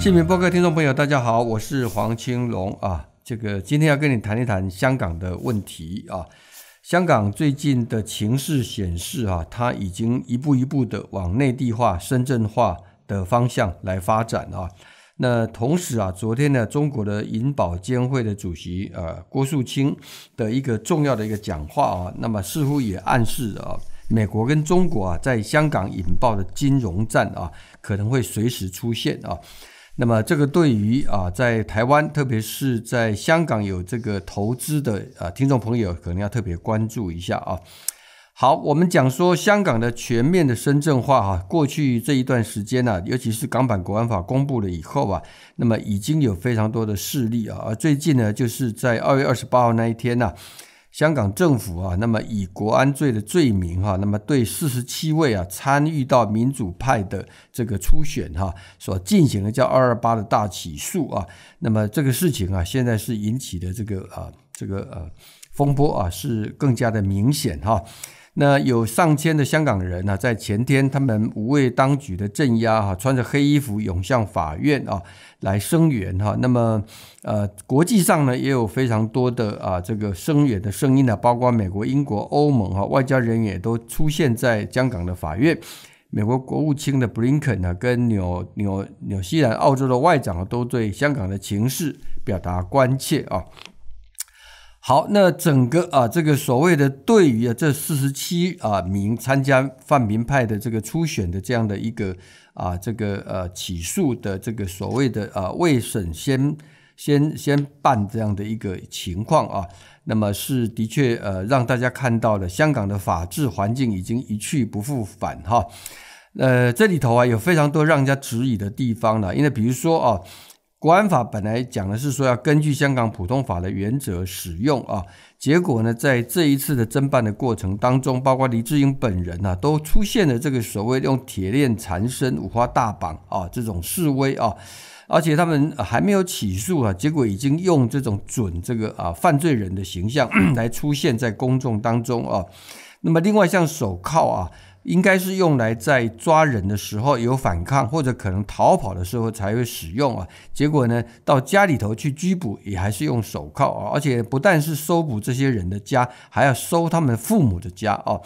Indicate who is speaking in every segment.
Speaker 1: 新闻报客听众朋友，大家好，我是黄青龙啊。这个今天要跟你谈一谈香港的问题啊。香港最近的情势显示啊，它已经一步一步的往内地化、深圳化的方向来发展啊。那同时啊，昨天呢，中国的银保监会的主席呃郭树清的一个重要的一个讲话啊，那么似乎也暗示啊，美国跟中国啊，在香港引爆的金融战啊，可能会随时出现啊。那么这个对于啊，在台湾，特别是在香港有这个投资的啊，听众朋友可能要特别关注一下啊。好，我们讲说香港的全面的深圳化哈，过去这一段时间呢，尤其是港版国安法公布了以后啊，那么已经有非常多的事例啊，而最近呢，就是在二月二十八号那一天呢。香港政府啊，那么以国安罪的罪名哈，那么对四十七位啊参与到民主派的这个初选哈所进行的叫“二二八”的大起诉啊，那么这个事情啊，现在是引起的这个啊这个呃风波啊，是更加的明显哈。那有上千的香港人呢，在前天，他们无畏当局的镇压，哈，穿着黑衣服涌向法院啊，来声援哈。那么，呃，国际上呢，也有非常多的啊，这个声援的声音呢，包括美国、英国、欧盟啊，外交人员也都出现在香港的法院。美国国务卿的布林肯呢，跟纽纽纽西兰、澳洲的外长啊，都对香港的情势表达关切啊。好，那整个啊，这个所谓的对于这四十七啊名参加泛民派的这个初选的这样的一个啊，这个呃起诉的这个所谓的啊未审先先先办这样的一个情况啊，那么是的确呃让大家看到了香港的法治环境已经一去不复返哈，呃这里头啊有非常多让人家质疑的地方了，因为比如说啊。国安法本来讲的是说要根据香港普通法的原则使用啊，结果呢，在这一次的侦办的过程当中，包括黎智英本人啊，都出现了这个所谓用铁链缠身、五花大绑啊这种示威啊，而且他们还没有起诉啊，结果已经用这种准这个啊犯罪人的形象来出现在公众当中啊。那么另外像手铐啊。应该是用来在抓人的时候有反抗或者可能逃跑的时候才会使用啊，结果呢，到家里头去拘捕也还是用手铐啊，而且不但是搜捕这些人的家，还要搜他们父母的家啊。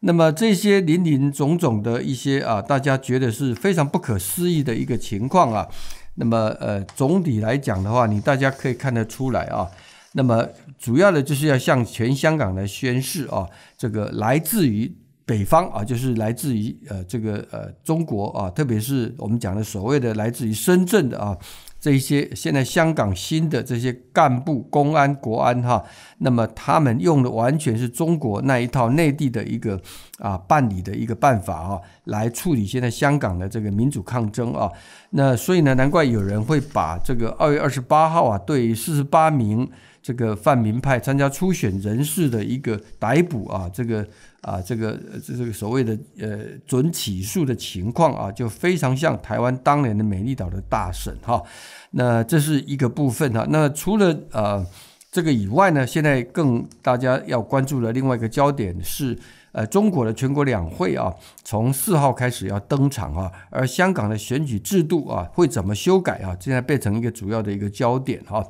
Speaker 1: 那么这些林林总总的一些啊，大家觉得是非常不可思议的一个情况啊。那么呃，总体来讲的话，你大家可以看得出来啊。那么主要的就是要向全香港来宣示啊，这个来自于。北方啊，就是来自于呃这个呃中国啊，特别是我们讲的所谓的来自于深圳的啊，这一些现在香港新的这些干部、公安、国安哈，那么他们用的完全是中国那一套内地的一个啊办理的一个办法啊，来处理现在香港的这个民主抗争啊，那所以呢，难怪有人会把这个二月二十八号啊，对于四十八名。这个泛民派参加初选人士的一个逮捕啊，这个啊，这个这这个所谓的呃准起诉的情况啊，就非常像台湾当年的美丽岛的大审哈。那这是一个部分哈。那除了呃这个以外呢，现在更大家要关注的另外一个焦点是呃中国的全国两会啊，从四号开始要登场啊，而香港的选举制度啊会怎么修改啊，现在变成一个主要的一个焦点哈。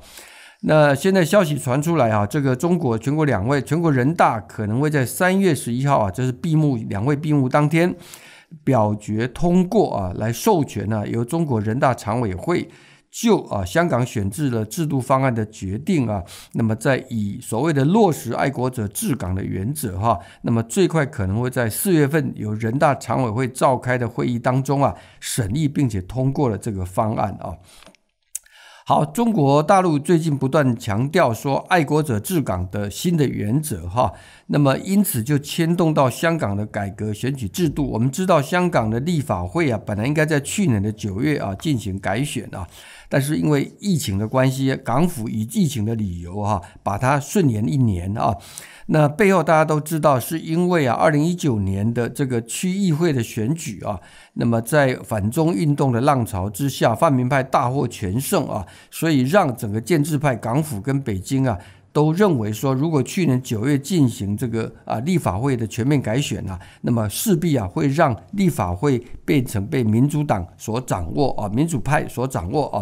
Speaker 1: 那现在消息传出来啊，这个中国全国两会，全国人大可能会在三月十一号啊，就是闭幕两会闭幕当天，表决通过啊，来授权呢，由中国人大常委会就啊香港选制的制度方案的决定啊，那么在以所谓的落实爱国者治港的原则哈，那么最快可能会在四月份由人大常委会召开的会议当中啊，审议并且通过了这个方案啊。好，中国大陆最近不断强调说“爱国者治港”的新的原则，哈，那么因此就牵动到香港的改革选举制度。我们知道，香港的立法会啊，本来应该在去年的九月啊进行改选啊，但是因为疫情的关系，港府以疫情的理由哈，把它顺延一年啊。那背后大家都知道，是因为啊，二零一九年的这个区议会的选举啊，那么在反中运动的浪潮之下，泛民派大获全胜啊，所以让整个建制派、港府跟北京啊，都认为说，如果去年九月进行这个啊立法会的全面改选啊，那么势必啊会让立法会变成被民主党所掌握啊，民主派所掌握啊，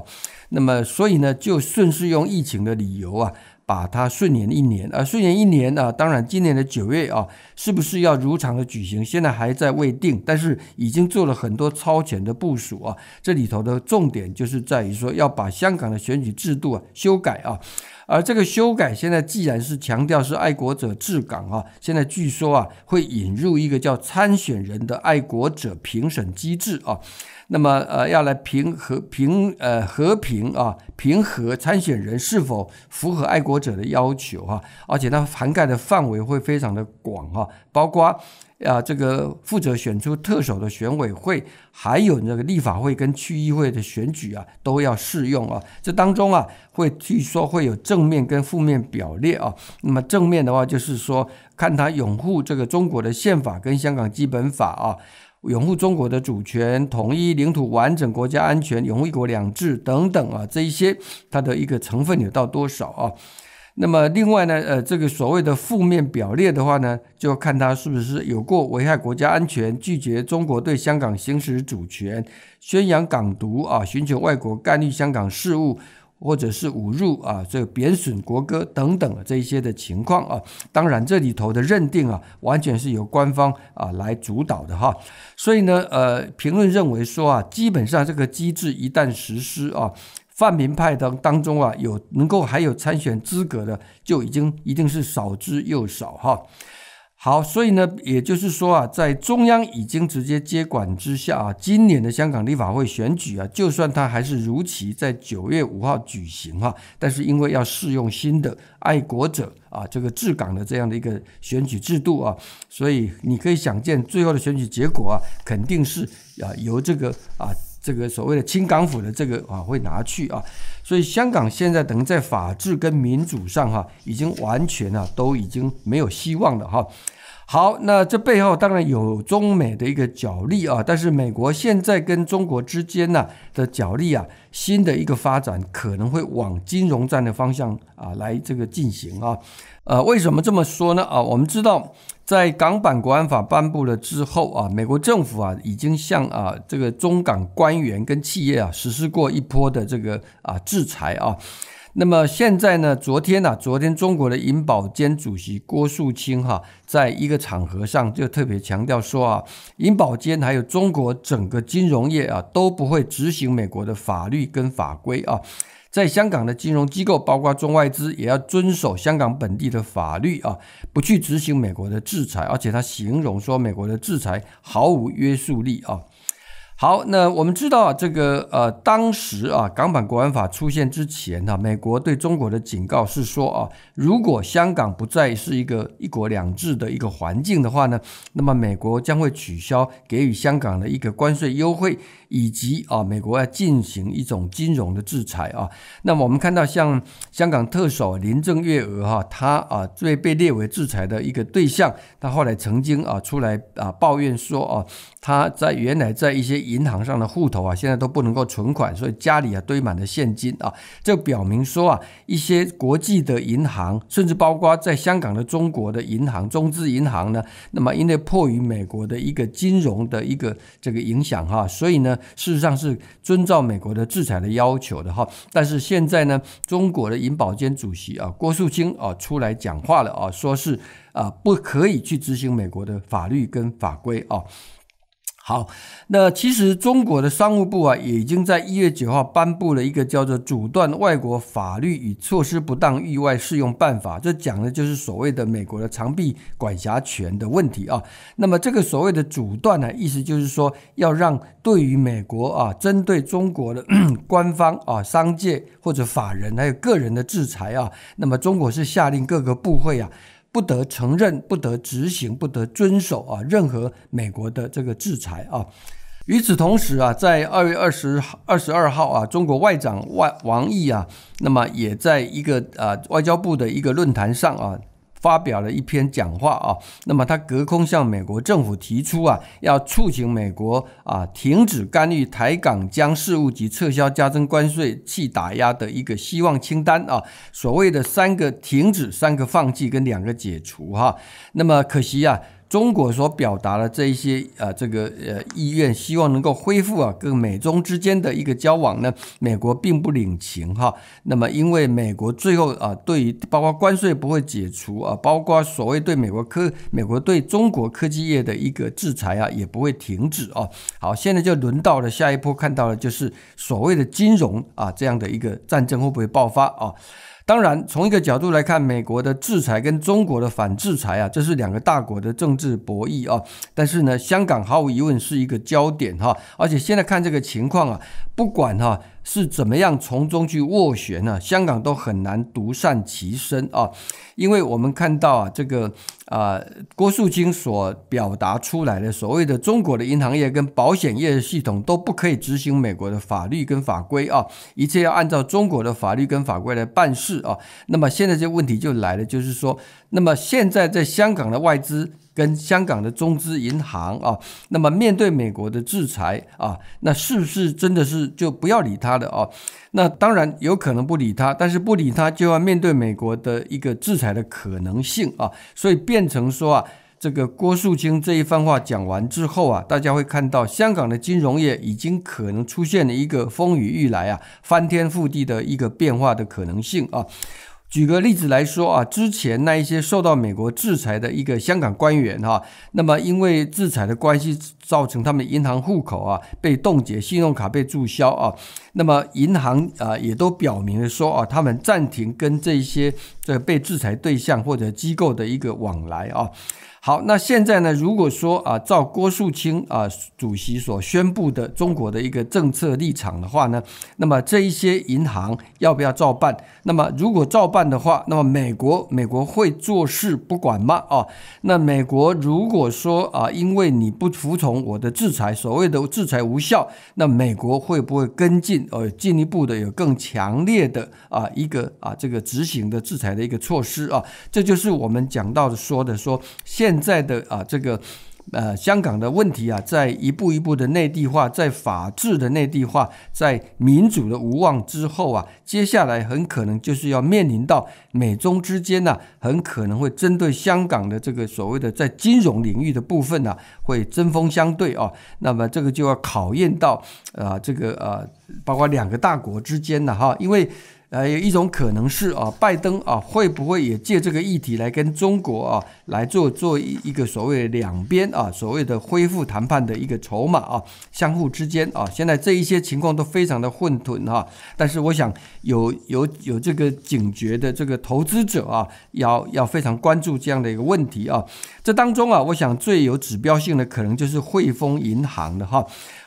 Speaker 1: 那么所以呢，就顺势用疫情的理由啊。把它顺延一年啊，顺延一年啊，当然今年的九月啊，是不是要如常的举行，现在还在未定，但是已经做了很多超前的部署啊。这里头的重点就是在于说要把香港的选举制度啊修改啊，而这个修改现在既然是强调是爱国者治港啊，现在据说啊会引入一个叫参选人的爱国者评审机制啊。那么，呃，要来评和评，呃，和平啊，评和参选人是否符合爱国者的要求啊，而且它涵盖的范围会非常的广啊，包括，啊，这个负责选出特首的选委会，还有那个立法会跟区议会的选举啊，都要适用啊。这当中啊，会据说会有正面跟负面表列啊。那么正面的话，就是说看他拥护这个中国的宪法跟香港基本法啊。拥护中国的主权、统一领土完整、国家安全，拥护一国两制等等啊，这一些它的一个成分有到多少啊？那么另外呢，呃，这个所谓的负面表列的话呢，就看他是不是有过危害国家安全、拒绝中国对香港行使主权、宣扬港独啊、寻求外国干预香港事务。或者是侮辱啊，这贬损国歌等等这一些的情况啊，当然这里头的认定啊，完全是由官方啊来主导的哈。所以呢，呃，评论认为说啊，基本上这个机制一旦实施啊，泛民派当当中啊，有能够还有参选资格的，就已经一定是少之又少哈。好，所以呢，也就是说啊，在中央已经直接接管之下啊，今年的香港立法会选举啊，就算它还是如期在九月五号举行哈，但是因为要适用新的爱国者啊这个治港的这样的一个选举制度啊，所以你可以想见，最后的选举结果啊，肯定是啊由这个啊。这个所谓的清港府的这个啊，会拿去啊，所以香港现在等于在法治跟民主上哈，已经完全啊，都已经没有希望了哈。好，那这背后当然有中美的一个角力啊，但是美国现在跟中国之间呢的角力啊，新的一个发展可能会往金融战的方向啊来这个进行啊，呃，为什么这么说呢？啊，我们知道在港版国安法颁布了之后啊，美国政府啊已经向啊这个中港官员跟企业啊实施过一波的这个啊制裁啊。那么现在呢？昨天呢？昨天中国的银保监主席郭树清哈，在一个场合上就特别强调说啊，银保监还有中国整个金融业啊，都不会执行美国的法律跟法规啊。在香港的金融机构，包括中外资，也要遵守香港本地的法律啊，不去执行美国的制裁。而且他形容说，美国的制裁毫无约束力啊。好，那我们知道啊，这个呃，当时啊，港版国安法出现之前呢，美国对中国的警告是说啊，如果香港不再是一个一国两制的一个环境的话呢，那么美国将会取消给予香港的一个关税优惠，以及啊，美国要进行一种金融的制裁啊。那么我们看到，像香港特首林郑月娥哈，她啊最被列为制裁的一个对象，她后来曾经啊出来啊抱怨说啊，她在原来在一些。银行上的户头啊，现在都不能够存款，所以家里啊堆满了现金啊。这表明说啊，一些国际的银行，甚至包括在香港的中国的银行——中资银行呢，那么因为迫于美国的一个金融的一个这个影响哈，所以呢，事实上是遵照美国的制裁的要求的哈。但是现在呢，中国的银保监主席啊，郭树清啊，出来讲话了啊，说是啊，不可以去执行美国的法律跟法规啊。好，那其实中国的商务部啊，也已经在一月九号颁布了一个叫做《阻断外国法律与措施不当域外适用办法》，这讲的就是所谓的美国的长臂管辖权的问题啊。那么这个所谓的阻断呢，意思就是说，要让对于美国啊，针对中国的 官方啊、商界或者法人还有个人的制裁啊，那么中国是下令各个部会啊。不得承认，不得执行，不得遵守啊，任何美国的这个制裁啊。与此同时啊，在二月二十二十二号啊，中国外长外王毅啊，那么也在一个啊外交部的一个论坛上啊。发表了一篇讲话啊，那么他隔空向美国政府提出啊，要促请美国啊停止干预台港将事务及撤销加征关税去打压的一个希望清单啊，所谓的三个停止、三个放弃跟两个解除哈，那么可惜呀。中国所表达的这一些啊，这个呃意愿，希望能够恢复啊，跟美中之间的一个交往呢，美国并不领情哈。那么，因为美国最后啊，对于包括关税不会解除啊，包括所谓对美国科美国对中国科技业的一个制裁啊，也不会停止啊。好，现在就轮到了下一波，看到了就是所谓的金融啊这样的一个战争会不会爆发啊？当然，从一个角度来看，美国的制裁跟中国的反制裁啊，这是两个大国的政治博弈啊。但是呢，香港毫无疑问是一个焦点哈。而且现在看这个情况啊，不管哈。是怎么样从中去斡旋呢？香港都很难独善其身啊，因为我们看到啊，这个啊，郭树清所表达出来的所谓的中国的银行业跟保险业的系统都不可以执行美国的法律跟法规啊，一切要按照中国的法律跟法规来办事啊。那么现在这问题就来了，就是说，那么现在在香港的外资。跟香港的中资银行啊，那么面对美国的制裁啊，那是不是真的是就不要理他的啊？那当然有可能不理他，但是不理他就要面对美国的一个制裁的可能性啊，所以变成说啊，这个郭树清这一番话讲完之后啊，大家会看到香港的金融业已经可能出现了一个风雨欲来啊、翻天覆地的一个变化的可能性啊。举个例子来说啊，之前那一些受到美国制裁的一个香港官员哈，那么因为制裁的关系，造成他们银行户口啊被冻结，信用卡被注销啊，那么银行啊也都表明了说啊，他们暂停跟这些这被制裁对象或者机构的一个往来啊。好，那现在呢？如果说啊，照郭树清啊主席所宣布的中国的一个政策立场的话呢，那么这一些银行要不要照办？那么如果照办的话，那么美国美国会坐视不管吗？啊，那美国如果说啊，因为你不服从我的制裁，所谓的制裁无效，那美国会不会跟进而进一步的有更强烈的啊一个啊这个执行的制裁的一个措施啊？这就是我们讲到的说的说现。在的啊，这个呃，香港的问题啊，在一步一步的内地化，在法治的内地化，在民主的无望之后啊，接下来很可能就是要面临到美中之间呢，很可能会针对香港的这个所谓的在金融领域的部分呢，会针锋相对啊。那么这个就要考验到啊，这个啊，包括两个大国之间的哈，因为。呃，有一种可能是啊，拜登啊会不会也借这个议题来跟中国啊来做做一一个所谓两边啊所谓的恢复谈判的一个筹码啊？相互之间啊，现在这一些情况都非常的混沌哈。但是我想有有有这个警觉的这个投资者啊，要要非常关注这样的一个问题啊。这当中啊，我想最有指标性的可能就是汇丰银行的哈。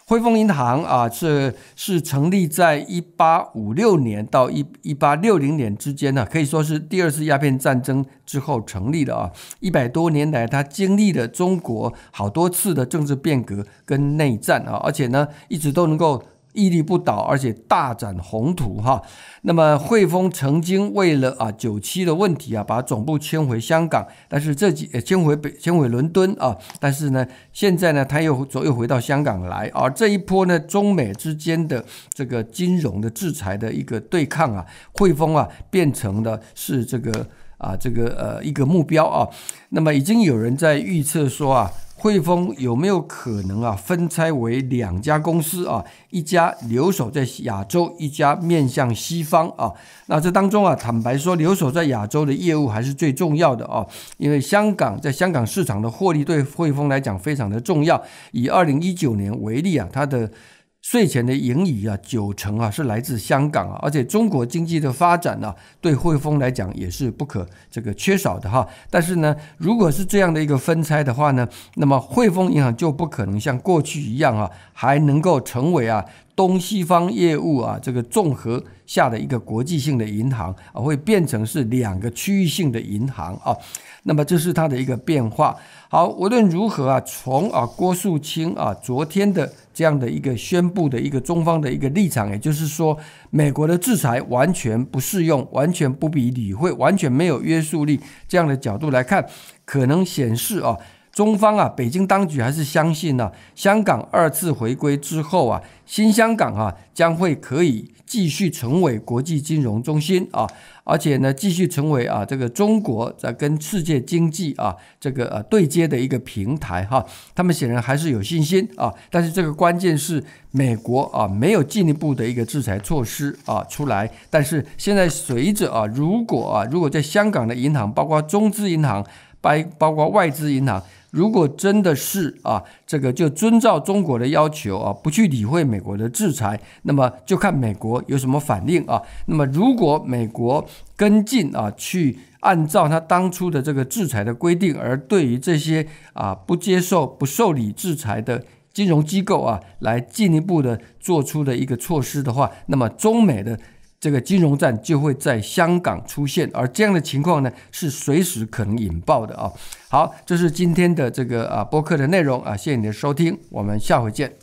Speaker 1: 汇丰银行啊，是是成立在一八五六年到一一八六零年之间呢，可以说是第二次鸦片战争之后成立的啊。一百多年来，它经历了中国好多次的政治变革跟内战啊，而且呢，一直都能够。屹立不倒，而且大展宏图哈。那么汇丰曾经为了啊九七的问题啊，把总部迁回香港，但是这几迁回北迁回伦敦啊，但是呢，现在呢，他又左右回到香港来啊。这一波呢，中美之间的这个金融的制裁的一个对抗啊，汇丰啊，变成了是这个啊这个呃一个目标啊。那么已经有人在预测说啊。汇丰有没有可能啊分拆为两家公司啊？一家留守在亚洲，一家面向西方啊？那这当中啊，坦白说，留守在亚洲的业务还是最重要的啊，因为香港在香港市场的获利对汇丰来讲非常的重要。以二零一九年为例啊，它的税前的盈余啊，九成啊是来自香港啊，而且中国经济的发展呢，对汇丰来讲也是不可这个缺少的哈。但是呢，如果是这样的一个分拆的话呢，那么汇丰银行就不可能像过去一样啊，还能够成为啊东西方业务啊这个综合下的一个国际性的银行，会变成是两个区域性的银行啊。那么这是它的一个变化。好，无论如何啊，从啊郭树清啊昨天的这样的一个宣布的一个中方的一个立场，也就是说，美国的制裁完全不适用，完全不比理会，完全没有约束力这样的角度来看，可能显示啊。中方啊，北京当局还是相信呢，香港二次回归之后啊，新香港啊将会可以继续成为国际金融中心啊，而且呢继续成为啊这个中国在跟世界经济啊这个呃对接的一个平台哈。他们显然还是有信心啊，但是这个关键是美国啊没有进一步的一个制裁措施啊出来，但是现在随着啊如果啊如果在香港的银行，包括中资银行，包包括外资银行。如果真的是啊，这个就遵照中国的要求啊，不去理会美国的制裁，那么就看美国有什么反应啊。那么如果美国跟进啊，去按照他当初的这个制裁的规定，而对于这些啊不接受、不受理制裁的金融机构啊，来进一步的做出的一个措施的话，那么中美的。这个金融战就会在香港出现，而这样的情况呢，是随时可能引爆的啊！好，这是今天的这个啊播客的内容啊，谢谢你的收听，我们下回见。